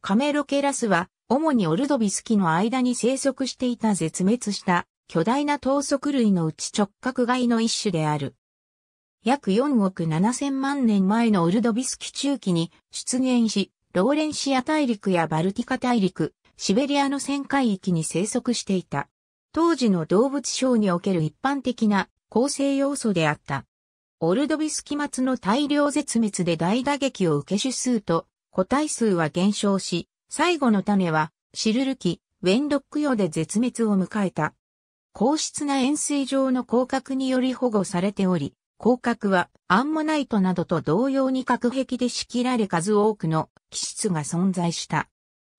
カメロケラスは、主にオルドビス期の間に生息していた絶滅した巨大な頭足類のうち直角外の一種である。約4億7千万年前のオルドビス期中期に出現し、ローレンシア大陸やバルティカ大陸、シベリアの旋海域に生息していた。当時の動物シにおける一般的な構成要素であった。オルドビス期末の大量絶滅で大打撃を受け種数と個体数は減少し、最後の種は、シルルキ、ウェンドック用で絶滅を迎えた。硬質な円錐状の広角により保護されており、広角はアンモナイトなどと同様に隔壁で仕切られ数多くの気質が存在した。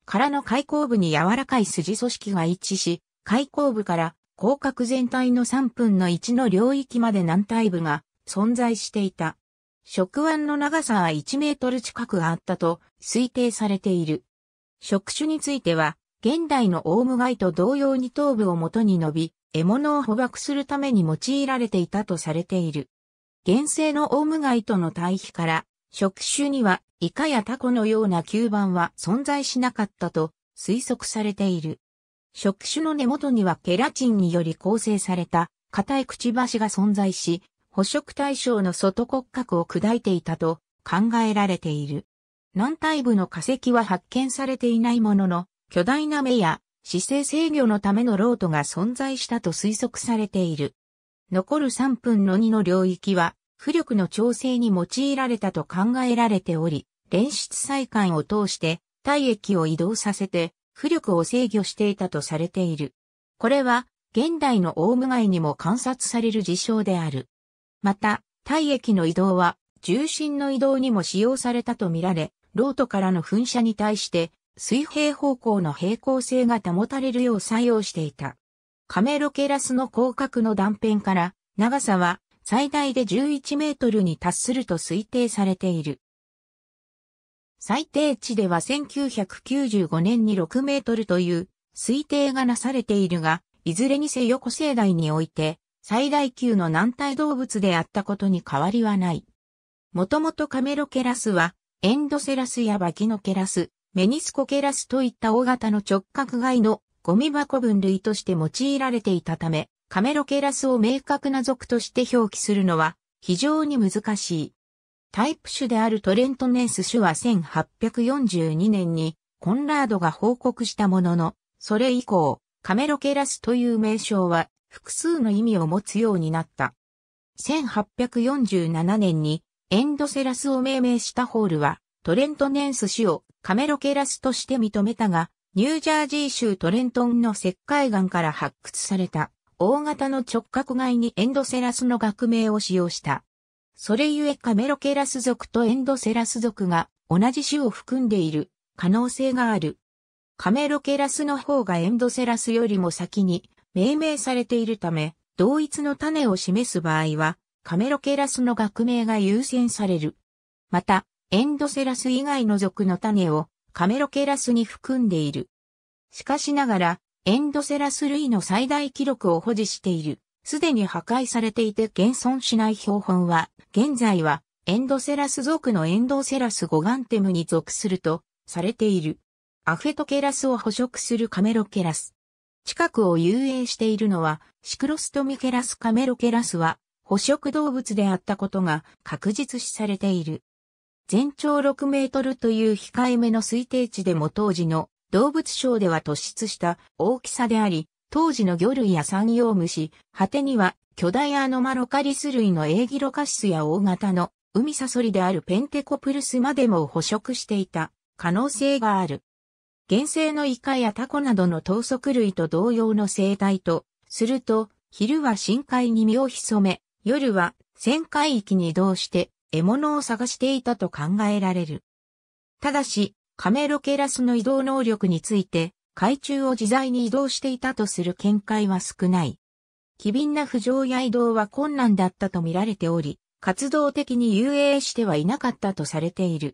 殻の開口部に柔らかい筋組織が一致し、開口部から広角全体の3分の1の領域まで軟体部が存在していた。触腕の長さは1メートル近くあったと推定されている。触手については、現代のオウムガイと同様に頭部を元に伸び、獲物を捕獲するために用いられていたとされている。現世のオウムガイとの対比から、触手にはイカやタコのような吸盤は存在しなかったと推測されている。触手の根元にはケラチンにより構成された硬いくちばしが存在し、捕食対象の外骨格を砕いていたと考えられている。軟体部の化石は発見されていないものの、巨大な目や姿勢制御のためのロートが存在したと推測されている。残る3分の2の領域は、浮力の調整に用いられたと考えられており、連出再管を通して体液を移動させて、浮力を制御していたとされている。これは、現代のオウムガイにも観察される事象である。また、体液の移動は重心の移動にも使用されたとみられ、ロートからの噴射に対して水平方向の平行性が保たれるよう作用していた。カメロケラスの広角の断片から長さは最大で11メートルに達すると推定されている。最低値では1995年に6メートルという推定がなされているが、いずれにせよ古生代において最大級の軟体動物であったことに変わりはない。もともとカメロケラスは、エンドセラスやバキノケラス、メニスコケラスといった大型の直角外のゴミ箱分類として用いられていたため、カメロケラスを明確な属として表記するのは非常に難しい。タイプ種であるトレントネース種は1842年にコンラードが報告したものの、それ以降、カメロケラスという名称は複数の意味を持つようになった。1847年にエンドセラスを命名したホールは、トレントネンス氏をカメロケラスとして認めたが、ニュージャージー州トレントンの石灰岩から発掘された大型の直角外にエンドセラスの学名を使用した。それゆえカメロケラス族とエンドセラス族が同じ種を含んでいる可能性がある。カメロケラスの方がエンドセラスよりも先に命名されているため、同一の種を示す場合は、カメロケラスの学名が優先される。また、エンドセラス以外の属の種をカメロケラスに含んでいる。しかしながら、エンドセラス類の最大記録を保持している。すでに破壊されていて現存しない標本は、現在はエンドセラス属のエンドセラスゴガンテムに属するとされている。アフェトケラスを捕食するカメロケラス。近くを遊泳しているのは、シクロストミケラスカメロケラスは、捕食動物であったことが確実視されている。全長6メートルという控えめの推定値でも当時の動物省では突出した大きさであり、当時の魚類や産業虫、果てには巨大アノマロカリス類のエーギロカシスや大型の海サソリであるペンテコプルスまでも捕食していた可能性がある。原生のイカやタコなどの等速類と同様の生態と、すると、昼は深海に身を潜め、夜は深海域に移動して獲物を探していたと考えられる。ただし、カメロケラスの移動能力について、海中を自在に移動していたとする見解は少ない。機敏な浮上や移動は困難だったと見られており、活動的に遊泳してはいなかったとされている。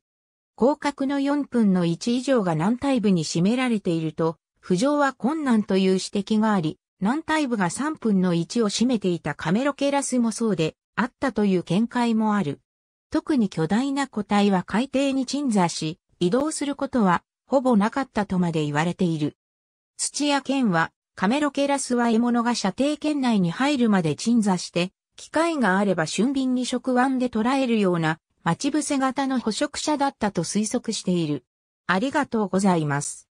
広角の4分の1以上が軟体部に占められていると、浮上は困難という指摘があり、軟体部が3分の1を占めていたカメロケラスもそうであったという見解もある。特に巨大な個体は海底に鎮座し、移動することはほぼなかったとまで言われている。土屋剣は、カメロケラスは獲物が射程圏内に入るまで鎮座して、機会があれば俊敏に触腕で捕らえるような待ち伏せ型の捕食者だったと推測している。ありがとうございます。